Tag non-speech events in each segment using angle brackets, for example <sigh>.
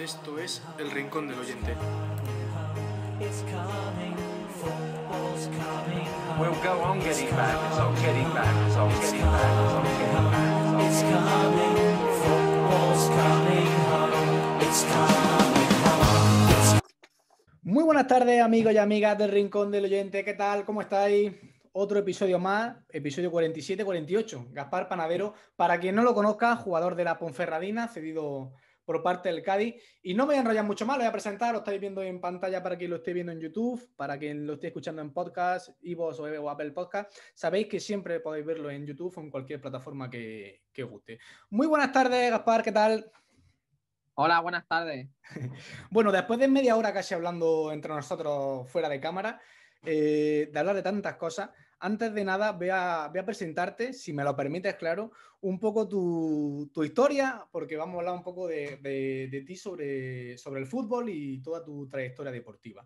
Esto es El Rincón del Oyente. Muy buenas tardes amigos y amigas del Rincón del Oyente, ¿qué tal? ¿Cómo estáis? Otro episodio más, episodio 47-48. Gaspar Panadero, para quien no lo conozca, jugador de la Ponferradina, cedido por parte del Cádiz. Y no me voy a enrollar mucho más, lo voy a presentar, lo estáis viendo en pantalla para quien lo esté viendo en YouTube, para quien lo esté escuchando en podcast, Ivos o Apple Podcast. Sabéis que siempre podéis verlo en YouTube o en cualquier plataforma que, guste. Muy buenas tardes, Gaspar, ¿qué tal? Hola, buenas tardes. <laughs> bueno, después de media hora casi hablando entre nosotros fuera de cámara, eh, de hablar de tantas cosas, antes de nada, voy a, presentarte, si me lo permites, claro, un poco tu, historia, porque vamos a hablar un poco de, ti sobre, sobre el fútbol y toda tu trayectoria deportiva.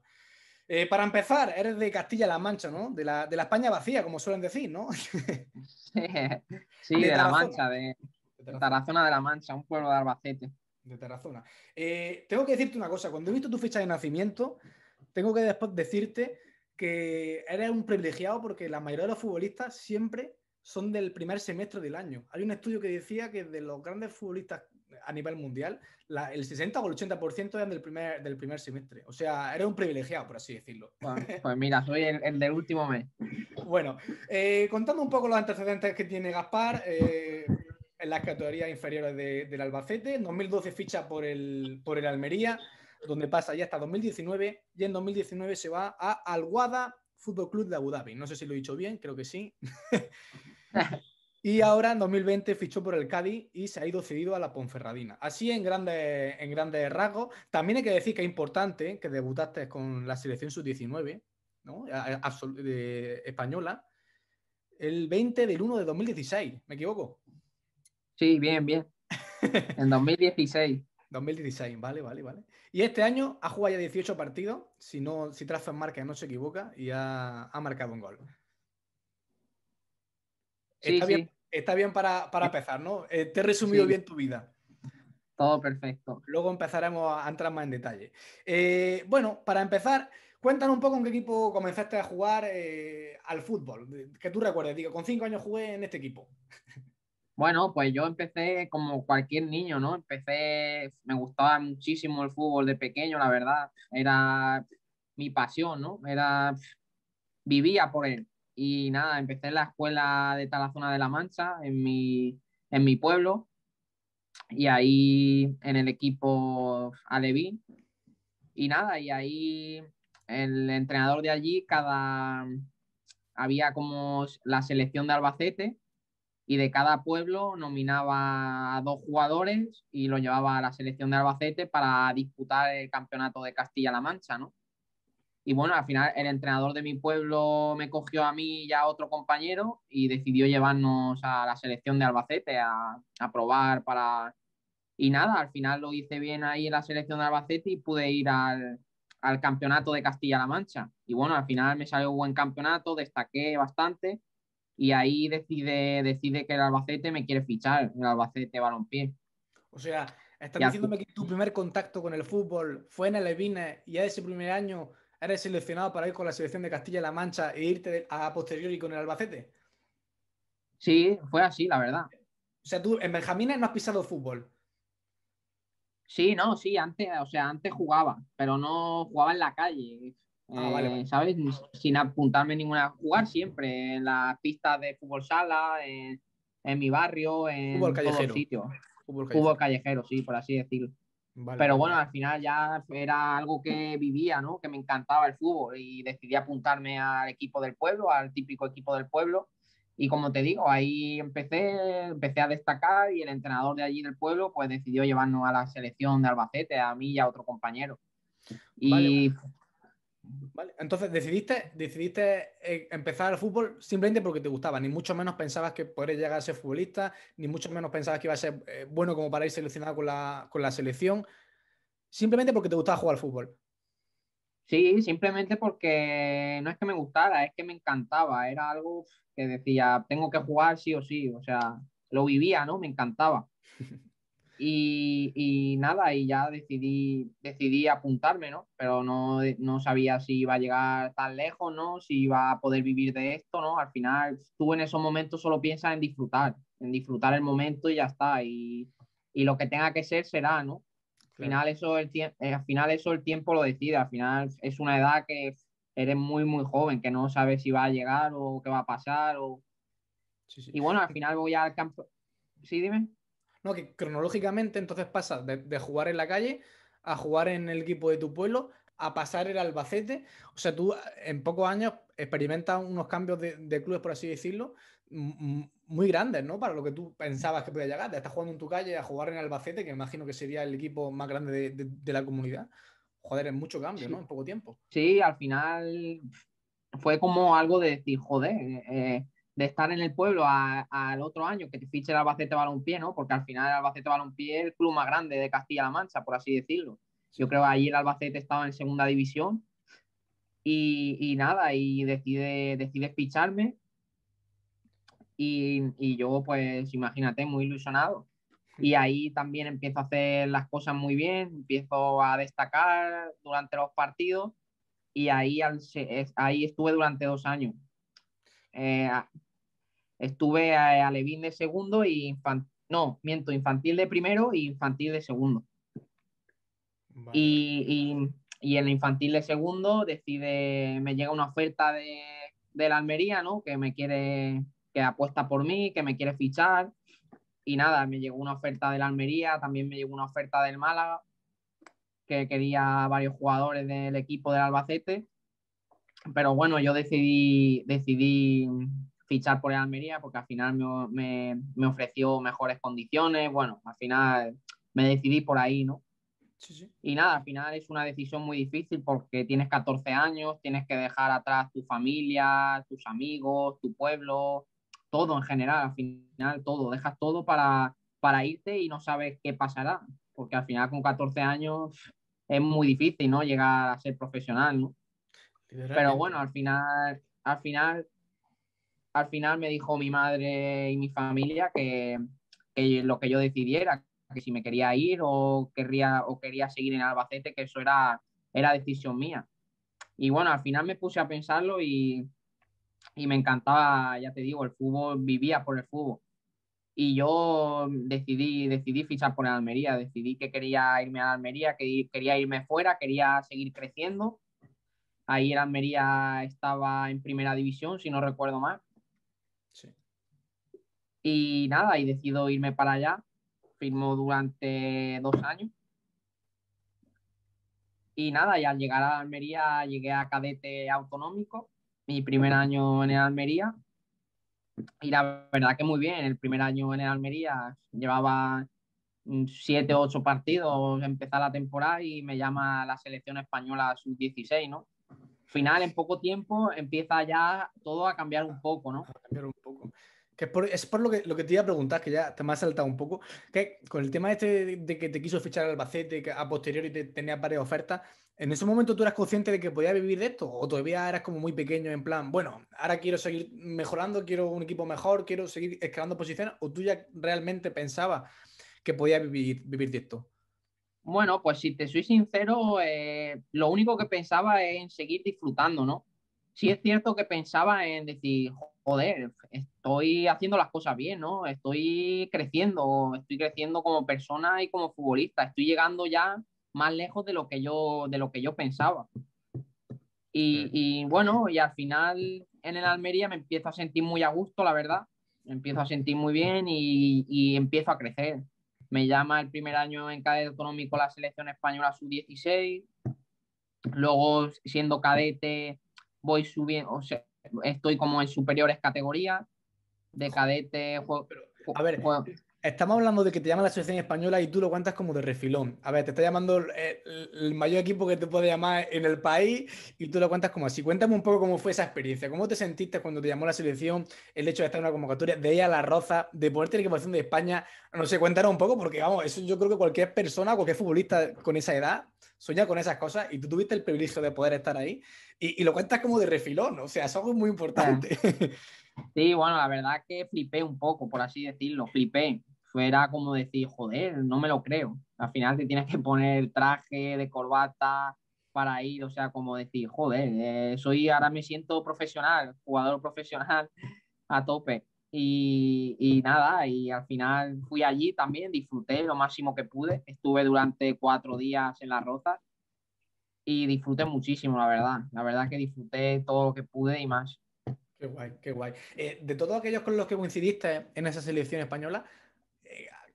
Eh, para empezar, eres de Castilla-La Mancha, ¿no? De la, España vacía, como suelen decir, ¿no? sí, <laughs> de, La Mancha, de, de, Tarazona de La Mancha, un pueblo de Albacete. De Tarazona. Eh, tengo que decirte una cosa, cuando he visto tu fecha de nacimiento, tengo que después decirte que eres un privilegiado porque la mayoría de los futbolistas siempre son del primer semestre del año. Hay un estudio que decía que de los grandes futbolistas a nivel mundial, el 60 o el 80% eran del primer, del primer semestre. O sea, eres un privilegiado, por así decirlo. pues, pues mira, soy el, del último mes. Bueno, eh, contando un poco los antecedentes que tiene Gaspar eh, en las categorías inferiores del Albacete. En 2012 ficha por el, por el Almería donde pasa ya hasta 2019 y en 2019 se va a Alguada Fútbol Club de Abu Dhabi. No sé si lo he dicho bien, creo que sí. <laughs> y ahora en 2020 fichó por el Cádiz y se ha ido cedido a la Ponferradina. Así en grandes, en grandes rasgos. También hay que decir que es importante que debutaste con la selección sub-19 española el 20 del 1 de 2016, ¿me equivoco? Sí, bien, bien. En 2016. 2016, vale, vale, vale. Y este año ha jugado ya 18 partidos, si, no, si marca, no se equivoca, y ha, marcado un gol. está, Bien, está bien para, empezar, ¿no? Eh, te he resumido bien tu vida. Todo perfecto. Luego empezaremos a entrar más en detalle. Eh, bueno, para empezar, cuéntanos un poco en qué equipo comenzaste a jugar eh, al fútbol. Que tú recuerdes, digo, con cinco años jugué en este equipo. Bueno, pues yo empecé como cualquier niño, ¿no? Empecé, me gustaba muchísimo el fútbol de pequeño, la verdad, era mi pasión, ¿no? Era, vivía por él. Y nada, empecé en la escuela de Talazona de la Mancha, en mi, en mi pueblo, y ahí en el equipo Alevín. Y nada, y ahí el entrenador de allí, cada, había como la selección de Albacete y de cada pueblo nominaba a dos jugadores y lo llevaba a la selección de Albacete para disputar el campeonato de Castilla-La Mancha, Y bueno, al final el entrenador de mi pueblo me cogió a mí y a otro compañero y decidió llevarnos a la selección de Albacete a, a probar para... Y nada, al final lo hice bien ahí en la selección de Albacete y pude ir al, al campeonato de Castilla-La Mancha. Y bueno, al final me salió un buen campeonato, destaqué bastante y ahí decide, decide que el Albacete me quiere fichar, el Albacete Balompié. O sea, estás diciéndome que tu primer contacto con el fútbol fue en el Evine y ya ese primer año eres seleccionado para ir con la selección de Castilla-La Mancha e irte a posteriori con el Albacete. Sí, fue así, la verdad. O sea, tú en Benjamines no has pisado fútbol. Sí, no, sí, antes, o sea, antes jugaba, pero no jugaba en la calle. Ah, eh, ¿Sabes? Sin apuntarme ninguna a jugar siempre, en las pistas de fútbol sala, en, mi barrio, en fútbol callejero. Fútbol, callejero. fútbol sí, por así decirlo. Pero bueno, al final ya era algo que vivía, ¿no? Que me encantaba el fútbol y decidí apuntarme al equipo del pueblo, al típico equipo del pueblo. Y como te digo, ahí empecé, empecé a destacar y el entrenador de allí del pueblo pues decidió llevarnos a la selección de Albacete, a mí y a otro compañero. Y entonces, decidiste, decidiste eh, empezar al fútbol simplemente porque te gustaba, ni mucho menos pensabas que podrías llegar a ser futbolista, ni mucho menos pensabas que iba a ser eh, bueno como para ir seleccionado con la, con la selección, simplemente porque te gustaba jugar al fútbol. Sí, simplemente porque no es que me gustara, es que me encantaba, era algo que decía, tengo que jugar sí o sí, o sea, lo vivía, ¿no? Me encantaba. <laughs> Y, nada, y ya decidí, decidí apuntarme, ¿no? Pero no, sabía si iba a llegar tan lejos, ¿no? Si iba a poder vivir de esto, ¿no? Al final, tú en esos momentos solo piensas en disfrutar, en disfrutar el momento y ya está. Y, y lo que tenga que ser será, ¿no? Al final, eso el eh, al final eso el tiempo lo decide, al final es una edad que eres muy, muy joven, que no sabes si va a llegar o qué va a pasar. Y bueno, al final voy al campo. Sí, dime. ¿no? Que cronológicamente entonces pasa de, jugar en la calle a jugar en el equipo de tu pueblo a pasar el Albacete. O sea, tú eh, en pocos años experimentas unos cambios de, clubes, por así decirlo, muy grandes, ¿no? Para lo que tú pensabas que podía llegar. de estar jugando en tu calle a jugar en Albacete, que imagino que sería el equipo más grande de, la comunidad. Joder, es mucho cambio, ¿no? En poco tiempo. Sí, al final fue como algo de decir, joder, eh, eh, de estar en el pueblo al otro año que te fiche el Albacete Balompié, ¿no? Porque al final el Albacete Balompié es el club más grande de Castilla-La Mancha, por así decirlo. Yo creo que allí el Albacete estaba en segunda división y, y nada, y decide, decide ficharme y, yo pues imagínate, muy ilusionado. Y ahí también empiezo a hacer las cosas muy bien, empiezo a destacar durante los partidos y ahí, ahí estuve durante dos años. Eh, estuve a, Levín de segundo y infantil, no, miento, infantil de primero y infantil de segundo. Y, y, y, infantil de segundo decide, me llega una oferta de, la Almería, ¿no? Que me quiere, que apuesta por mí, que me quiere fichar. Y nada, me llegó una oferta de la Almería, también me llegó una oferta del Málaga, que quería varios jugadores del equipo del Albacete. Pero bueno, yo decidí, decidí fichar por el Almería porque al final me, me, me, ofreció mejores condiciones. Bueno, al final me decidí por ahí, ¿no? Sí, sí. Y nada, al final es una decisión muy difícil porque tienes 14 años, tienes que dejar atrás tu familia, tus amigos, tu pueblo, todo en general, al final todo, dejas todo para, para irte y no sabes qué pasará, porque al final con 14 años es muy difícil, ¿no? Llegar a ser profesional, ¿no? Pero bueno, al final, al final al final me dijo mi madre y mi familia que, lo que yo decidiera, que si me quería ir o querría, o quería seguir en Albacete, que eso era, era decisión mía. Y bueno, al final me puse a pensarlo y, me encantaba, ya te digo, el fútbol, vivía por el fútbol. Y yo decidí, decidí fichar por Almería, decidí que quería irme a Almería, que quería irme fuera, quería seguir creciendo. Ahí el Almería estaba en primera división, si no recuerdo mal. Y nada, y decido irme para allá. Firmo durante dos años. Y nada, y al llegar a Almería llegué a cadete autonómico, mi primer año en Almería. Y la verdad que muy bien, el primer año en Almería llevaba mm, siete ocho partidos, empezar la temporada y me llama la selección española sub-16, ¿no? Final, en poco tiempo empieza ya todo a cambiar un poco, ¿no? A cambiar un poco. Que es por, lo, que, lo que te iba a preguntar, que ya te me ha saltado un poco, que con el tema este de, que te quiso fichar Albacete, a posteriori te, tenía varias ofertas, ¿en ese momento tú eras consciente de que podías vivir de esto? ¿O todavía eras como muy pequeño en plan, bueno, ahora quiero seguir mejorando, quiero un equipo mejor, quiero seguir escalando posiciones? ¿O tú ya realmente pensabas que podías vivir, vivir de esto? Bueno, pues si te soy sincero, eh, lo único que pensaba es en seguir disfrutando, ¿no? sí es cierto que pensaba en decir, joder, estoy haciendo las cosas bien, ¿no? Estoy creciendo, estoy creciendo como persona y como futbolista, estoy llegando ya más lejos de lo que yo, de lo que yo pensaba. Y, bueno, y al final en el Almería me empiezo a sentir muy a gusto, la verdad. Me empiezo a sentir muy bien y, y empiezo a crecer. Me llama el primer año en cadete económico la selección española sub-16. Luego, siendo cadete, voy subiendo, o sea, estoy como en superiores categorías, de cadete, juego, a ver, Estamos hablando de que te llama la selección española y tú lo cuentas como de refilón. A ver, te está llamando eh, el, mayor equipo que te puede llamar en el país y tú lo cuentas como así. Cuéntame un poco cómo fue esa experiencia. ¿Cómo te sentiste cuando te llamó la selección? El hecho de estar en una convocatoria, de ir a la roza, de ponerte en la equipación de España. No sé, cuéntanos un poco, porque vamos, eso yo creo que cualquier persona, cualquier futbolista con esa edad, sueña con esas cosas y tú tuviste el privilegio de poder estar ahí y, y lo cuentas como de refilón. O sea, es muy importante. Ah. Sí, bueno, la verdad que flipé un poco, por así decirlo, flipé era como decir, joder, no me lo creo. Al final te tienes que poner el traje de corbata para ir, o sea, como decir, joder, eh, soy, ahora me siento profesional, jugador profesional <laughs> a tope. Y, y, nada, y al final fui allí también, disfruté lo máximo que pude. Estuve durante cuatro días en las rozas y disfruté muchísimo, la verdad. La verdad que disfruté todo lo que pude y más. Qué guay, qué guay. Eh, de todos aquellos con los que coincidiste en esa selección española,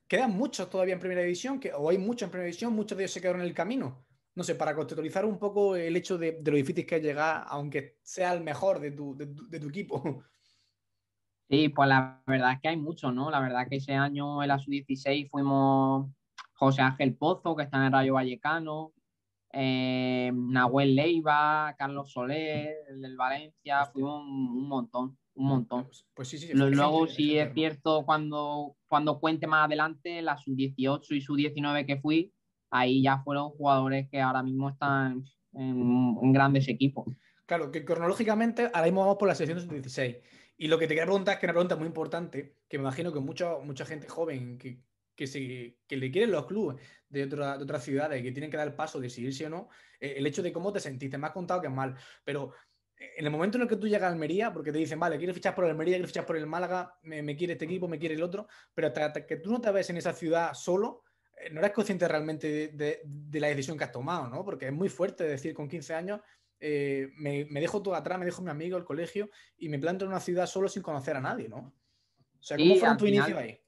quedan muchos todavía en primera división, que, o hay muchos en primera división, muchos de ellos se quedaron en el camino. No sé, para contextualizar un poco el hecho de, lo difícil que es llegar, aunque sea el mejor de tu, equipo. Sí, pues la verdad es que hay muchos, ¿no? La verdad que ese año en la sub-16 fuimos José Ángel Pozo, que está en el Rayo Vallecano, eh, Nahuel Leiva, Carlos Soler, el del Valencia, fuimos un montón un montón. Pues, pues sí, sí, luego, si es cierto, cuando, cuando cuente más adelante, la sub-18 y sub-19 que fui, ahí ya fueron jugadores que ahora mismo están en, grandes equipos. Claro, que cronológicamente ahora mismo vamos por la sección sub-16. Y lo que te quería preguntar es que una pregunta muy importante, que me imagino que mucha gente joven que, que, se, le quieren los clubes de, de, otras ciudades, que tienen que dar el paso de decidirse o no, eh, el hecho de cómo te sentiste, me has contado que es mal, pero en el momento en el que tú llegas a Almería, porque te dicen, vale, quiero fichar por Almería, quiero fichar por el Málaga, me, quiere este equipo, me quiere el otro, pero hasta, que tú no te ves en esa ciudad solo, eh, no eres consciente realmente de, la decisión que has tomado, ¿no? Porque es muy fuerte decir con 15 años, eh, me, dejo todo atrás, me dejo mi amigo, el colegio, y me planto en una ciudad solo sin conocer a nadie, ¿no? O sea, ¿cómo fue tu inicio ahí?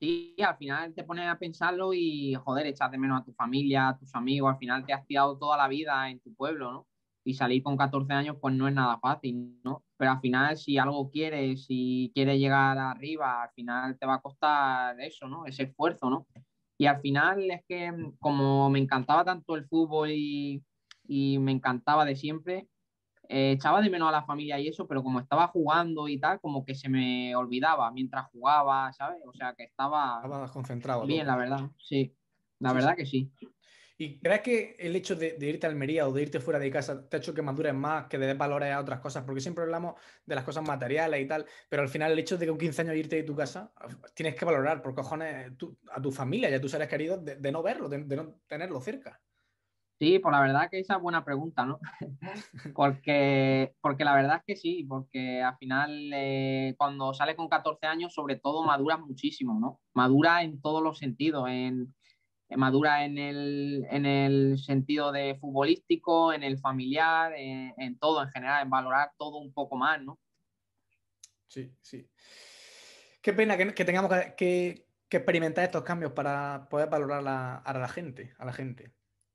Sí, al final te pones a pensarlo y, joder, echas de menos a tu familia, a tus amigos, al final te has tirado toda la vida en tu pueblo, ¿no? y salir con 14 años pues no es nada fácil, ¿no? Pero al final si algo quieres, si quieres llegar arriba, al final te va a costar eso, ¿no? Ese esfuerzo, ¿no? Y al final es que como me encantaba tanto el fútbol y, y me encantaba de siempre, eh, echaba de menos a la familia y eso, pero como estaba jugando y tal, como que se me olvidaba mientras jugaba, ¿sabes? O sea que estaba... Estaba concentrado. Bien, la verdad, sí. La verdad que sí. ¿Y crees que el hecho de, irte a Almería o de irte fuera de casa te ha hecho que madures más, que desvalores a otras cosas? Porque siempre hablamos de las cosas materiales y tal, pero al final el hecho de que un 15 años irte de tu casa, tienes que valorar por cojones a tu familia ya tú tus seres queridos de, de no verlo, de, no tenerlo cerca. Sí, pues la verdad que esa es buena pregunta, ¿no? <laughs> porque, porque la verdad es que sí, porque al final eh, cuando sales con 14 años, sobre todo maduras muchísimo, ¿no? Maduras en todos los sentidos, en eh, madura en el, en el sentido de futbolístico, en el familiar, en, todo en general, en valorar todo un poco más, ¿no? Sí, sí. Qué pena que, que tengamos que, que, experimentar estos cambios para poder valorar a la gente, a la gente.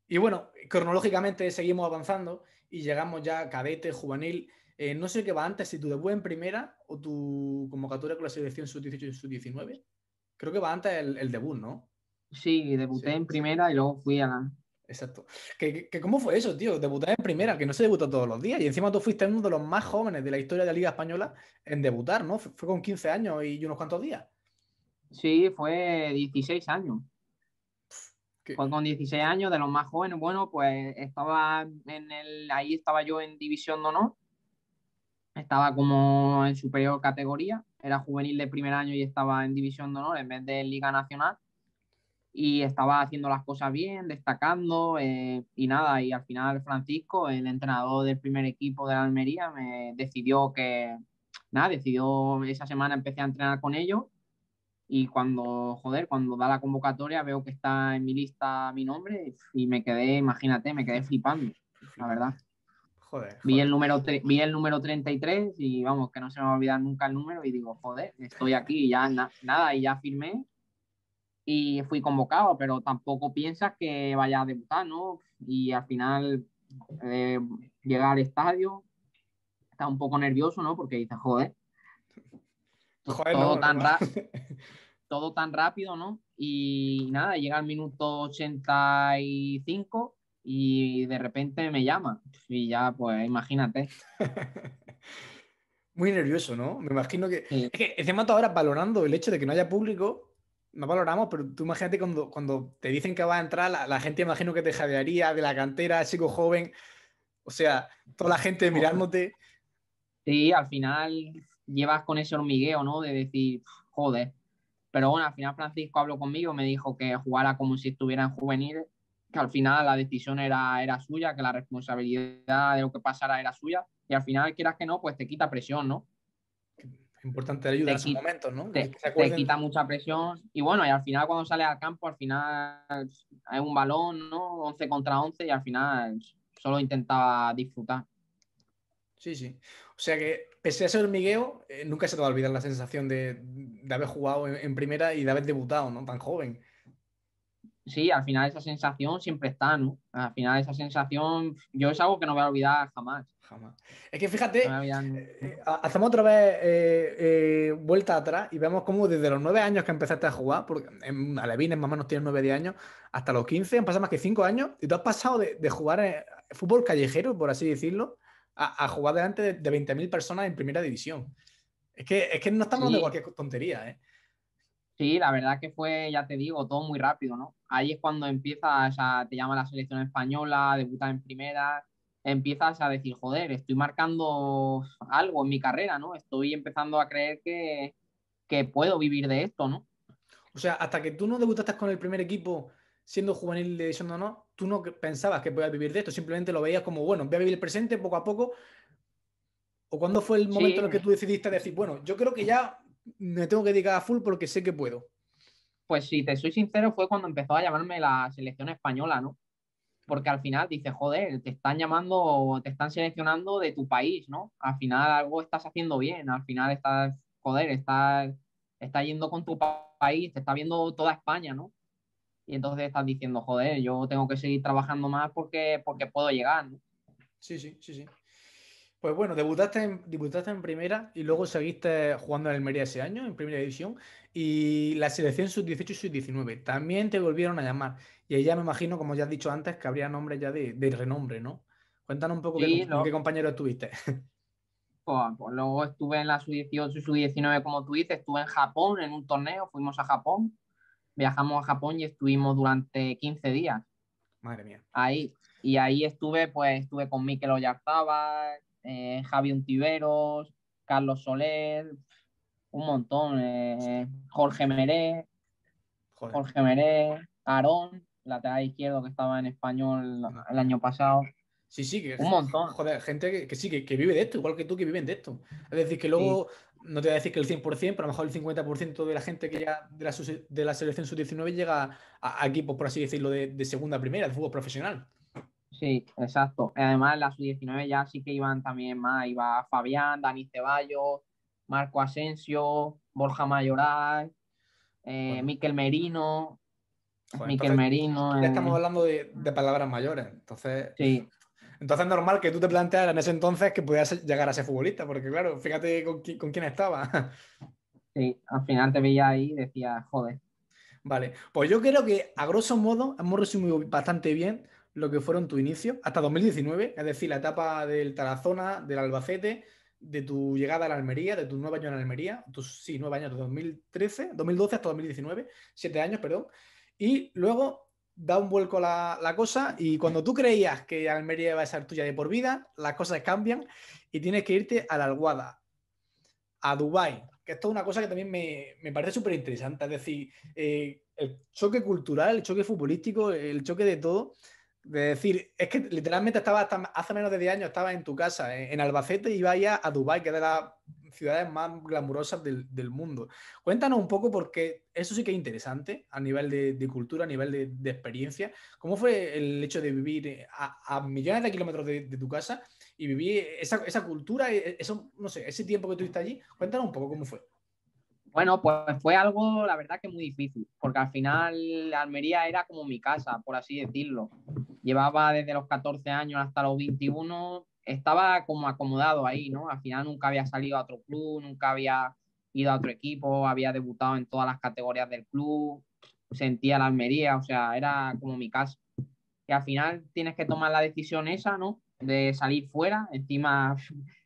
Y bueno, cronológicamente seguimos avanzando y llegamos ya a cadete, juvenil. Eh, no sé qué va antes, si tu debut en primera o tu convocatoria con la selección sub-18 y sub-19. Creo que va antes el, el debut, ¿no? Sí, debuté en primera y luego fui a la. Exacto. ¿Que, cómo fue eso, tío? Debutar en primera, que no se debuta todos los días. Y encima tú fuiste uno de los más jóvenes de la historia de la Liga Española en debutar, ¿no? Fue con 15 años y unos cuantos días. Sí, fue 16 años. Fue pues con 16 años, de los más jóvenes. Bueno, pues estaba en el. Ahí estaba yo en División de Honor. Estaba como en superior categoría. Era juvenil de primer año y estaba en División de Honor en vez de Liga Nacional y estaba haciendo las cosas bien, destacando eh, y nada, y al final Francisco, el entrenador del primer equipo de Almería, me decidió que, nada, decidió esa semana empecé a entrenar con ellos y cuando, joder, cuando da la convocatoria veo que está en mi lista mi nombre y me quedé, imagínate, me quedé flipando, la verdad. Joder, Vi, el número el número 33 y vamos, que no se me va a olvidar nunca el número y digo, joder, estoy aquí y ya nada, y ya firmé y fui convocado, pero tampoco piensas que vaya a debutar, ¿no? Y al final eh, llegar al estadio, está un poco nervioso, ¿no? Porque dice, joder, todo, tan <laughs> todo tan rápido, ¿no? Y nada, llega al minuto 85 y de repente me llama. Y ya, pues imagínate. <laughs> Muy nervioso, ¿no? Me imagino que... Es que encima ahora valorando el hecho de que no haya público no valoramos, pero tú imagínate cuando, cuando te dicen que va a entrar, la, gente imagino que te jadearía de la cantera, chico joven, o sea, toda la gente mirándote. Sí, al final llevas con ese hormigueo, ¿no? De decir, joder. Pero bueno, al final Francisco habló conmigo, me dijo que jugara como si estuviera en juvenil, que al final la decisión era, era suya, que la responsabilidad de lo que pasara era suya, y al final, quieras que no, pues te quita presión, ¿no? Importante importante ayuda en su momentos, ¿no? Te, quita mucha presión. Y bueno, y al final cuando sale al campo, al final hay un balón, ¿no? 11 contra 11 y al final solo intentaba disfrutar. Sí, sí. O sea que pese a ser hormigueo, migueo, eh, nunca se te va a olvidar la sensación de, haber jugado en, primera y de haber debutado, ¿no? Tan joven. Sí, al final esa sensación siempre está, ¿no? Al final esa sensación, yo es algo que no voy a olvidar jamás. Jamás. Es que fíjate, eh, eh, hacemos otra vez eh, vuelta atrás y vemos cómo desde los nueve años que empezaste a jugar, porque en Alevines más o menos tienes nueve, diez años, hasta los 15 han pasado más que cinco años y tú has pasado de, jugar fútbol callejero, por así decirlo, a, jugar delante de, 20.000 personas en primera división. Es que, no estamos de cualquier tontería, ¿eh? Sí, la verdad que fue, ya te digo, todo muy rápido, ¿no? ahí es cuando empiezas, a te llama la selección española, debutas en primera, empiezas a decir, joder, estoy marcando algo en mi carrera, ¿no? Estoy empezando a creer que, puedo vivir de esto, ¿no? O sea, hasta que tú no debutaste con el primer equipo siendo juvenil de diciendo ¿no? tú no pensabas que podías vivir de esto, simplemente lo veías como, bueno, voy a vivir el presente poco a poco. ¿O cuándo fue el momento en el que tú decidiste decir, bueno, yo creo que ya me tengo que dedicar a full porque sé que puedo? pues si te soy sincero, fue cuando empezó a llamarme la selección española, ¿no? Porque al final dices, joder, te están llamando te están seleccionando de tu país, ¿no? Al final algo estás haciendo bien, al final estás, joder, estás, yendo con tu país, te está viendo toda España, ¿no? Y entonces estás diciendo, joder, yo tengo que seguir trabajando más porque, porque puedo llegar, ¿no? Sí, sí, sí, sí. Pues bueno, debutaste en, debutaste en primera y luego seguiste jugando en Almería ese año, en primera división, y la selección sub-18 y sub-19. También te volvieron a llamar. Y ahí ya me imagino, como ya has dicho antes, que habría nombres ya de, de renombre, ¿no? Cuéntanos un poco qué, compañero estuviste. <laughs> Pues, pues, luego estuve en la sub-18 y sub-19, como tú dices, estuve en Japón en un torneo, fuimos a Japón, viajamos a Japón y estuvimos durante 15 días. Madre mía. Ahí. Y ahí estuve, pues estuve con Mikel Oyarzabal, Javier eh, Javi Untiveros, Carlos Soler, un montón, eh, Jorge Meré, Jorge Meré, Aarón, lateral izquierdo que estaba en español el año pasado. Sí, sí, que un montón. Joder, gente que, sí, que, vive de esto, igual que tú que viven de esto. Es decir, que luego, no te voy a decir que el 100%, pero a lo mejor el 50% de la gente que ya de la, de la selección sub-19 llega a, equipos, por así decirlo, de, de segunda a primera, de fútbol profesional. Sí, exacto. Además, en la sub-19 ya sí que iban también más, iba Fabián, Dani Ceballos, Marco Asensio, Borja Mayoral, eh, Miquel Merino. Pues Merino. Ya estamos hablando de, palabras mayores, entonces. Sí. <laughs> Entonces es normal que tú te plantearas en ese entonces que pudieras llegar a ser futbolista, porque claro, fíjate con, con quién estaba. <laughs> Sí, al final te veía ahí y decía, joder. Vale, pues yo creo que a grosso modo hemos resumido bastante bien lo que fueron tu inicio hasta 2019, es decir, la etapa del Tarazona, del Albacete, de tu llegada a la Almería, de tu nuevo año en Almería, tus, sí, nueve años, de 2013, 2012 hasta 2019, siete años, perdón, y luego da un vuelco la, la cosa y cuando tú creías que Almería iba a ser tuya de por vida, las cosas cambian y tienes que irte a la Alguada, a Dubái, que esto es una cosa que también me, me parece súper interesante, es decir, eh, el choque cultural, el choque futbolístico, el choque de todo, de decir, es que literalmente estaba hace menos de 10 años, estaba en tu casa, en, Albacete, y vaya a Dubái, que es de las ciudades más glamurosas del, mundo. Cuéntanos un poco, porque eso sí que es interesante a nivel de, cultura, a nivel de, experiencia. ¿Cómo fue el hecho de vivir eh, a, millones de kilómetros de, tu casa y vivir esa, cultura, e, e, eso, no sé, ese tiempo que tuviste allí? Cuéntanos un poco cómo fue. Bueno, pues fue algo, la verdad, que muy difícil, porque al final Almería era como mi casa, por así decirlo. Llevaba desde los 14 años hasta los 21, estaba como acomodado ahí, ¿no? Al final nunca había salido a otro club, nunca había ido a otro equipo, había debutado en todas las categorías del club, sentía la Almería, o sea, era como mi casa. Y al final tienes que tomar la decisión esa, ¿no? De salir fuera, encima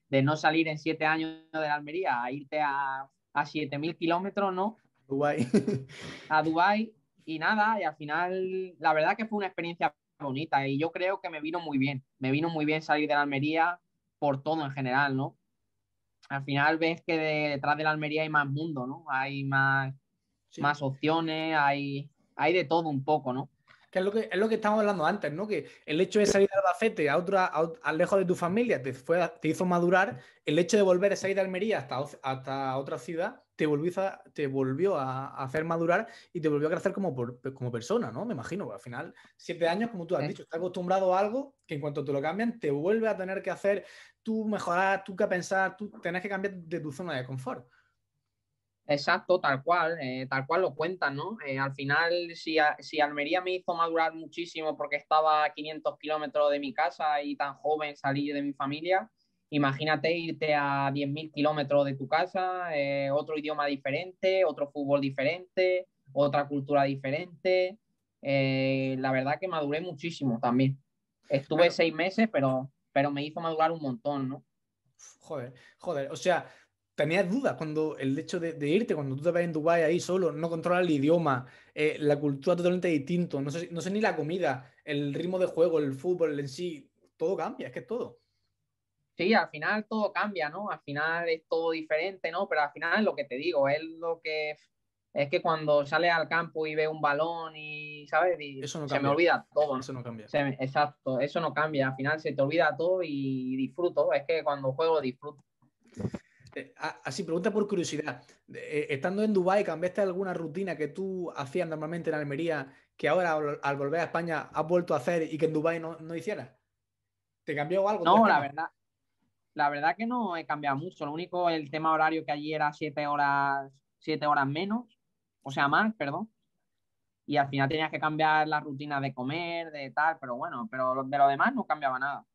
de no salir en siete años de la Almería, a irte a a 7.000 kilómetros, ¿no? Dubai. <laughs> a Dubai y nada, y al final la verdad que fue una experiencia bonita y yo creo que me vino muy bien, me vino muy bien salir de la Almería por todo en general, ¿no? Al final ves que detrás de la Almería hay más mundo, ¿no? Hay más, más opciones, hay, hay de todo un poco, ¿no? que es lo que, es lo que estábamos hablando antes, ¿no? Que el hecho de salir de Albacete a otra, a, lejos de tu familia te, te hizo madurar, el hecho de volver a salir de Almería hasta, hasta otra ciudad te, volvió a, te volvió a, hacer madurar y te volvió a crecer como, como persona, ¿no? Me imagino, al final, siete años, como tú has dicho, estás acostumbrado a algo que en cuanto te lo cambian, te vuelve a tener que hacer tú mejorar, tú que pensar, tú tenés que cambiar de tu zona de confort. Exacto, tal cual, eh, tal cual lo cuentan, ¿no? Eh, al final, si, Almería me hizo madurar muchísimo porque estaba a 500 kilómetros de mi casa y tan joven salí de mi familia, imagínate irte a 10.000 kilómetros de tu casa, eh, otro idioma diferente, otro fútbol diferente, otra cultura diferente. la verdad que maduré muchísimo también. Estuve seis meses, pero, pero me hizo madurar un montón, ¿no? Joder, joder, o sea, tenías dudas cuando el hecho de, irte, cuando tú te vas en Dubái ahí solo, no controlas el idioma, eh, la cultura totalmente distinto, no sé, no sé ni la comida, el ritmo de juego, el fútbol en sí, todo cambia, es que es todo. Sí, al final todo cambia, ¿no? Al final es todo diferente, ¿no? Pero al final es lo que te digo, es lo que es que cuando sales al campo y ves un balón y, ¿sabes? eso no se me olvida todo. Eso no cambia. exacto, eso no cambia. Al final se te olvida todo y disfruto. Es que cuando juego disfruto. Eh, así, pregunta por curiosidad. Eh, estando en Dubái, ¿cambiaste alguna rutina que tú hacías normalmente en Almería que ahora al volver a España has vuelto a hacer y que en Dubái no, no hicieras? ¿Te cambió algo? No, la verdad. La verdad que no he cambiado mucho. Lo único, el tema horario que allí era siete horas, siete horas menos, o sea, más, perdón. Y al final tenías que cambiar la rutina de comer, de tal, pero bueno, pero de lo demás no cambiaba nada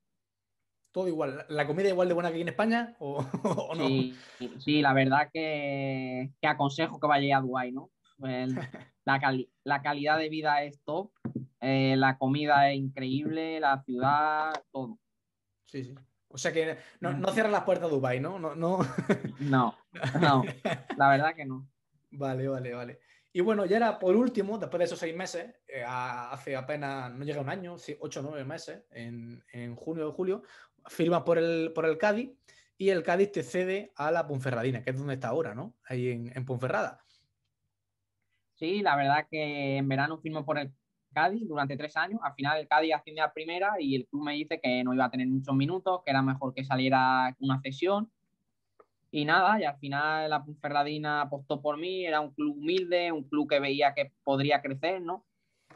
todo igual. ¿La comida igual de buena que aquí en España o, <laughs> no? Sí, la verdad que, aconsejo que vaya a Dubái, ¿no? <laughs> la, calidad de vida es top, eh, la comida es increíble, la ciudad, todo. Sí, sí. O sea que no, no mm. cierra las puertas a Dubái, ¿no? <laughs> No, no. la verdad que no. Vale, vale, vale. Y bueno, ya era por último, después de esos seis meses, eh, hace apenas, no llega un año, ocho o nueve meses, en, en junio o julio, firma por el, por el Cádiz y el Cádiz te cede a la Ponferradina, que es donde está ahora, ¿no? Ahí en, en Sí, la verdad que en verano firmo por el Cádiz durante tres años. Al final el Cádiz asciende a primera y el club me dice que no iba a tener muchos minutos, que era mejor que saliera una cesión. Y nada, y al final la Ponferradina apostó por mí, era un club humilde, un club que veía que podría crecer, ¿no?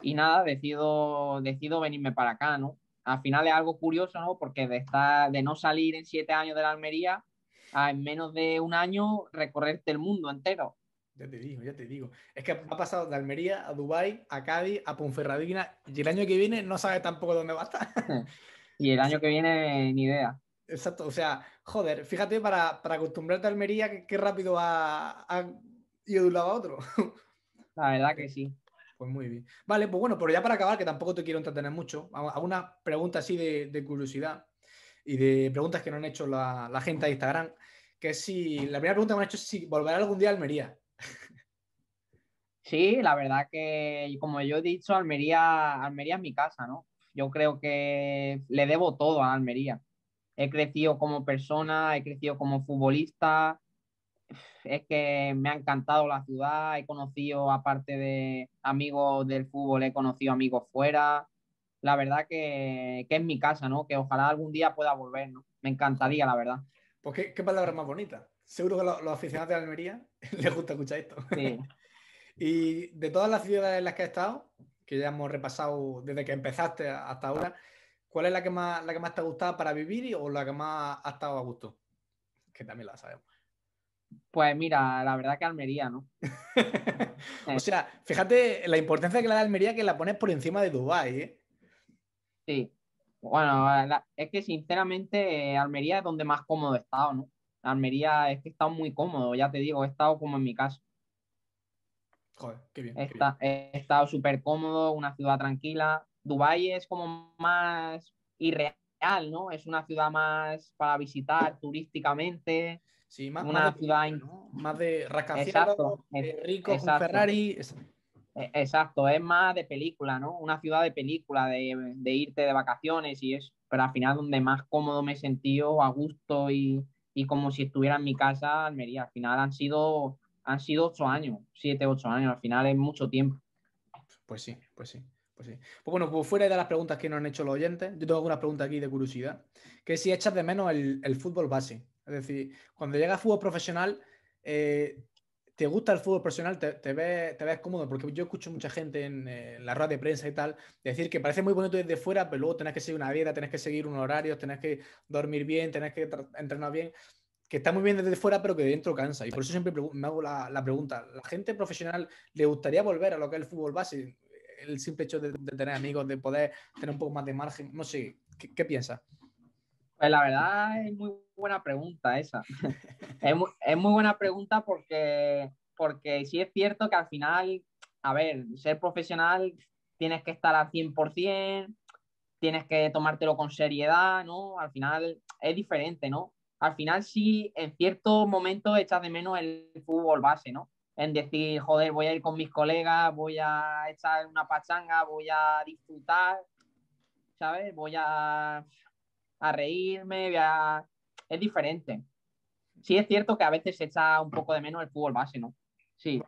Y nada, decido, decido venirme para acá, ¿no? al final es algo curioso, ¿no? Porque de, estar, de no salir en siete años de la Almería, a en menos de un año recorrerte el mundo entero. Ya te digo, ya te digo. Es que ha pasado de Almería a Dubái, a Cádiz, a Ponferradina, y el año que viene no sabe tampoco dónde va a estar. <laughs> y el año que viene ni idea. Exacto, o sea, joder, fíjate para, acostumbrarte a Almería, qué, rápido ha, ido de un lado a otro. La verdad que sí. Pues muy bien. Vale, pues bueno, pero ya para acabar, que tampoco te quiero entretener mucho, una pregunta así de, curiosidad y de preguntas que no han hecho la, gente de Instagram, que si, la primera pregunta que me han hecho es si volverá algún día a Almería. Sí, la verdad que, como yo he dicho, Almería, Almería es mi casa, ¿no? Yo creo que le debo todo a Almería. He crecido como persona, he crecido como futbolista, es que me ha encantado la ciudad, he conocido, aparte de amigos del fútbol, he conocido amigos fuera. La verdad que, que es mi casa, ¿no? Que ojalá algún día pueda volver, ¿no? Me encantaría, la verdad. Pues qué, palabra más bonita. Seguro que los, los aficionados de Almería <laughs> les gusta escuchar esto. <laughs> y de todas las ciudades en las que has estado, que ya hemos repasado desde que empezaste hasta ahora, ¿cuál es la que más, la que más te ha gustado para vivir o la que más ha estado a gusto? Que también la sabemos. Pues mira, la verdad que Almería, ¿no? <laughs> o sea, fíjate la importancia que le da Almería que la pones por encima de Dubái, ¿eh? Sí. Bueno, es que sinceramente Almería es donde más cómodo he estado, ¿no? Almería es que he estado muy cómodo, ya te digo, he estado como en mi caso Joder, qué bien. he estado súper cómodo, una ciudad tranquila. Dubái es como más irreal ¿no? Es una ciudad más para visitar turísticamente. más, una de, ciudad más de rico exacto. Ferrari. E, exacto, es más de película, ¿no? Una ciudad de película, de, irte de vacaciones y es, pero al final donde más cómodo me he sentido, a gusto y, y como si estuviera en mi casa, Almería. Al final han sido, han sido ocho años, siete, ocho años, al final es mucho tiempo. Pues sí, pues sí. Pues sí. Pues bueno, pues fuera de las preguntas que nos han hecho los oyentes, yo tengo algunas pregunta aquí de curiosidad, que si echas de menos el, fútbol base. Es decir, cuando llega a fútbol profesional, eh, ¿te gusta el fútbol profesional? ¿Te, ves, te ves, cómodo? Porque yo escucho mucha gente en, la radio de prensa y tal decir que parece muy bonito desde fuera, pero luego tenés que seguir una dieta, tenés que seguir un horario, tenés que dormir bien, tenés que entrenar bien que está muy bien desde fuera, pero que dentro cansa. Y por eso siempre me hago la, la, pregunta, ¿la gente profesional le gustaría volver a lo que es el fútbol base? el simple hecho de, tener amigos, de poder tener un poco más de margen, no sé, ¿qué, piensas? Pues la verdad es muy buena pregunta esa. <laughs> es, muy, buena pregunta porque, porque sí es cierto que al final, a ver, ser profesional tienes que estar al 100%, tienes que tomártelo con seriedad, ¿no? Al final es diferente, ¿no? Al final sí, en cierto momento echas de menos el fútbol base, ¿no? en decir, joder, voy a ir con mis colegas, voy a echar una pachanga, voy a disfrutar, ¿sabes? Voy a, reírme, voy a... es diferente. Sí es cierto que a veces se echa un poco de menos el fútbol base, ¿no? Sí.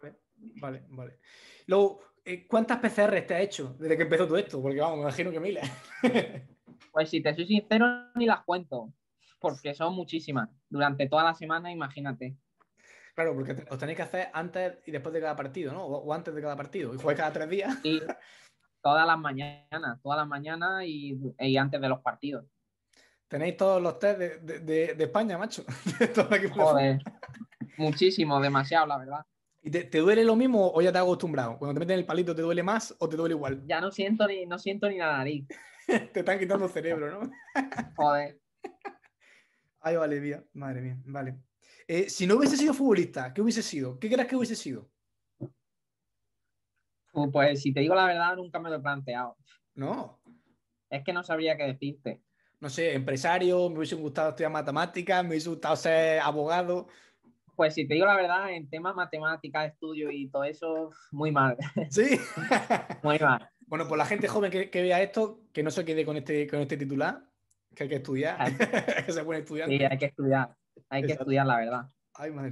Vale, vale, Luego, eh, ¿cuántas PCR te has hecho desde que empezó todo esto? Porque vamos, me imagino que miles. <laughs> pues si te soy sincero, ni las cuento, porque son muchísimas. Durante toda la semana, imagínate. Claro, porque os tenéis que hacer antes y después de cada partido, ¿no? O, antes de cada partido. Y jugáis pues cada tres días. Sí, todas las mañanas, todas las mañanas y, antes de los partidos. Tenéis todos los test de, España, macho. <laughs> Joder, muchísimo, demasiado, la verdad. ¿Y te, duele lo mismo o ya te has acostumbrado? Cuando te meten el palito, ¿te duele más o te duele igual? Ya no siento ni, no siento ni la <laughs> te están quitando el cerebro, ¿no? Joder. <laughs> Ay, vale, mía. Madre mía, vale. Eh, si no hubiese sido futbolista, ¿qué hubiese sido? ¿Qué crees que hubiese sido? Uh, pues si te digo la verdad, nunca me lo he planteado. No. Es que no sabría qué decirte. No sé, empresario, me hubiese gustado estudiar matemáticas, me hubiese gustado ser abogado. Pues si te digo la verdad, en temas matemáticas, estudio y todo eso, muy mal. <laughs> Sí. muy mal. Bueno, pues la gente joven que, vea esto, que no se quede con este, con este titular, que hay que estudiar, <laughs> que se puede estudiar. Sí, hay que estudiar. Hay que estudiar, la verdad.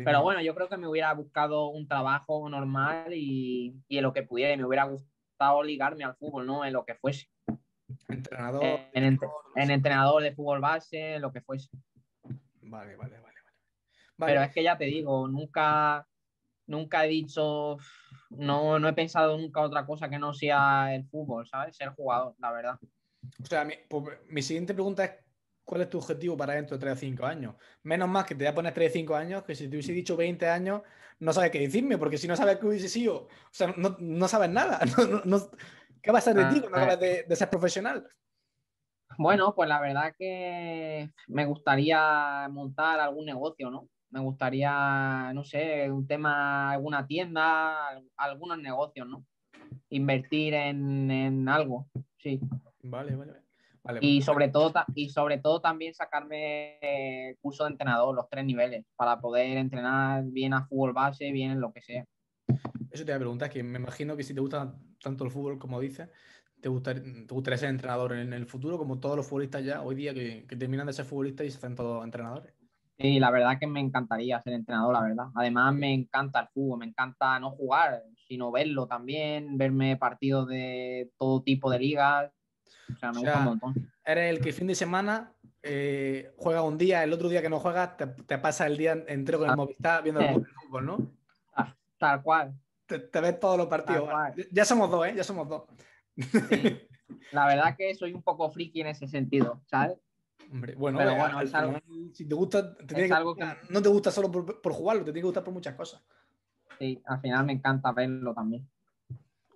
Pero bueno, yo creo que me hubiera buscado un trabajo normal y, en lo que pudiera, y me hubiera gustado ligarme al fútbol, ¿no? En lo que fuese. Entrenador. En, entrenador de fútbol base, en lo que fuese. Vale, vale, vale, vale. Pero es que ya te digo, nunca, nunca he dicho, no, no he pensado nunca otra cosa que no sea el fútbol, ¿sabes? Ser jugador, la verdad. O sea, mi pues, siguiente pregunta es ¿Cuál es tu objetivo para dentro de 3 o 5 años? Menos más que te voy a poner 3 o 5 años, que si te hubiese mm. dicho 20 años, no sabes qué decirme, porque si no sabes qué hubiese sido, o sea, no, sabes nada. <laughs> ¿Qué va a ser de ti ah, cuando acabas de, ser profesional? Bueno, pues la verdad que me gustaría montar algún negocio, ¿no? Me gustaría, no sé, un tema, alguna tienda, algunos negocios, ¿no? Invertir en, en algo, sí. Vale, vale. Pues. y, sobre todo, y sobre todo también sacarme curso de entrenador, los tres niveles, para poder entrenar bien a fútbol base, bien en lo que sea. Eso te voy a preguntar, que me imagino que si te gusta tanto el fútbol como dices, te gustaría, ser entrenador en el futuro, como todos los futbolistas ya hoy día que, que terminan de ser futbolistas y se hacen todos entrenadores. Sí, la verdad que me encantaría ser entrenador, la verdad. Además, me encanta el fútbol, me encanta no jugar, sino verlo también, verme partidos de todo tipo de ligas o sea, Eres el que fin de semana eh, juega un día, el otro día que no juegas, te, pasa el día entero con el ah. Movistar viendo el fútbol, ¿no? Ah, tal cual. Te, ves todos los partidos. Ya somos dos, ¿eh? Ya somos dos. <laughs> La verdad que soy un poco friki en ese sentido, ¿sabes? Hombre, bueno, eh, bueno si te gusta, que, no te gusta solo por, por, jugarlo, te tiene que gustar por muchas cosas. Sí, al final me encanta verlo también.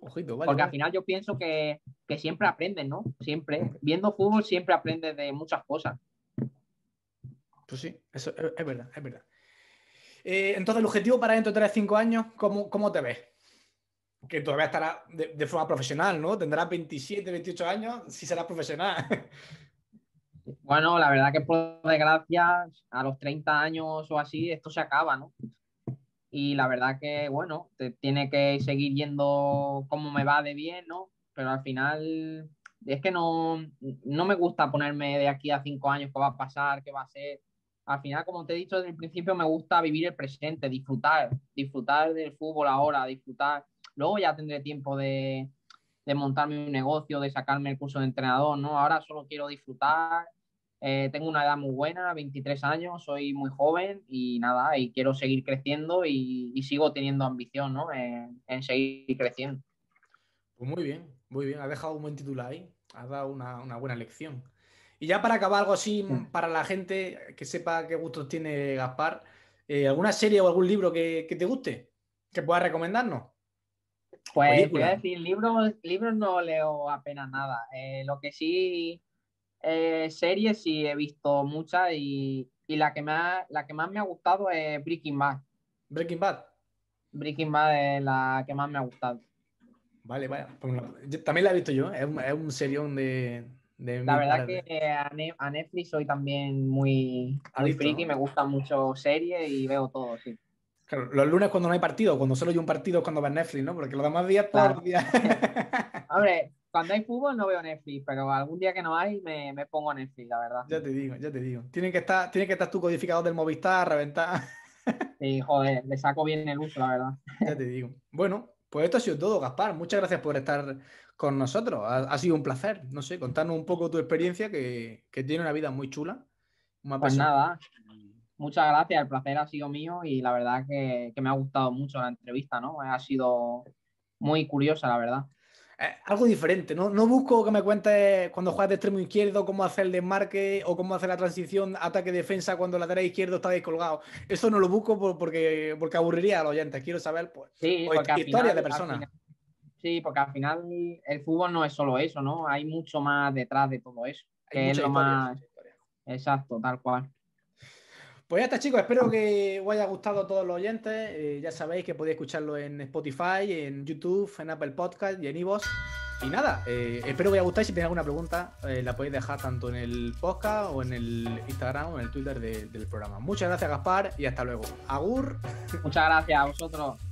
Porque al final yo pienso que, siempre aprendes, ¿no? Siempre. Viendo fútbol siempre aprendes de muchas cosas. Pues sí, eso es, verdad, es verdad. Eh, entonces, el objetivo para dentro de 3-5 años, ¿cómo, ¿cómo, te ves? Que todavía estará de, de, forma profesional, ¿no? Tendrás 27, 28 años, si serás profesional. Bueno, la verdad que por desgracia, a los 30 años o así, esto se acaba, ¿no? y la verdad que, bueno, tiene que seguir yendo como me va de bien, ¿no? Pero al final es que no, no me gusta ponerme de aquí a cinco años qué va a pasar, qué va a ser. Al final, como te he dicho desde el principio, me gusta vivir el presente, disfrutar, disfrutar del fútbol ahora, disfrutar. Luego ya tendré tiempo de, de montarme un negocio, de sacarme el curso de entrenador, ¿no? Ahora solo quiero disfrutar eh, tengo una edad muy buena, 23 años, soy muy joven y nada, y quiero seguir creciendo y, sigo teniendo ambición ¿no? en, seguir creciendo. Pues muy bien, muy bien, ha dejado un buen titular ahí, has dado una, buena lección. Y ya para acabar, algo así para la gente que sepa qué gustos tiene Gaspar, eh, ¿alguna serie o algún libro que, te guste? ¿Que puedas recomendarnos? Pues voy a decir, libros, libros no leo apenas nada. Eh, lo que sí eh, series y he visto muchas y, y, la, que más, la que más me ha gustado es Breaking Bad. Breaking Bad. Breaking Bad es la que más me ha gustado. Vale, vaya. Pues también la he visto yo. Es un, es un serión de, la verdad que a Netflix soy también muy, a me gustan mucho series y veo todo, sí. Claro, los lunes cuando no hay partido, cuando solo hay un partido es cuando ves Netflix, ¿no? Porque los demás días, los días. <laughs> Hombre, cuando hay fútbol no veo Netflix, pero algún día que no hay me, pongo Netflix, la verdad. Ya te digo, ya te digo. Tienen que estar, tiene que estar tu codificador del Movistar a reventar. <laughs> Sí, joder, le saco bien el uso, la verdad. Ya te digo. Bueno, pues esto ha sido todo, Gaspar. Muchas gracias por estar con nosotros. Ha, sido un placer, no sé, contarnos un poco tu experiencia, que, tiene una vida muy chula. pues nada, muchas gracias. El placer ha sido mío y la verdad que me ha gustado mucho la entrevista, ¿no? Ha sido muy curiosa, la verdad. Eh, algo diferente. ¿no? no busco que me cuentes cuando juegas de extremo izquierdo cómo hacer el desmarque o cómo hacer la transición ataque-defensa cuando el lateral izquierdo está descolgado. Eso no lo busco porque, porque aburriría a los oyentes. Quiero saber pues, sí, historias de personas. Sí, porque al final el fútbol no es solo eso, ¿no? Hay mucho más detrás de todo eso. Exacto, tal cual. Pues ya está, chicos. Espero que os haya gustado a todos los oyentes. Eh, ya sabéis que podéis escucharlo en Spotify, en YouTube, en Apple Podcast y en Ivos. y nada, eh, espero que os haya gustado. y Si tenéis alguna pregunta, eh, la podéis dejar tanto en el podcast o en el Instagram o en el Twitter del programa. Muchas gracias, Gaspar, y hasta luego. Agur. Muchas gracias a vosotros.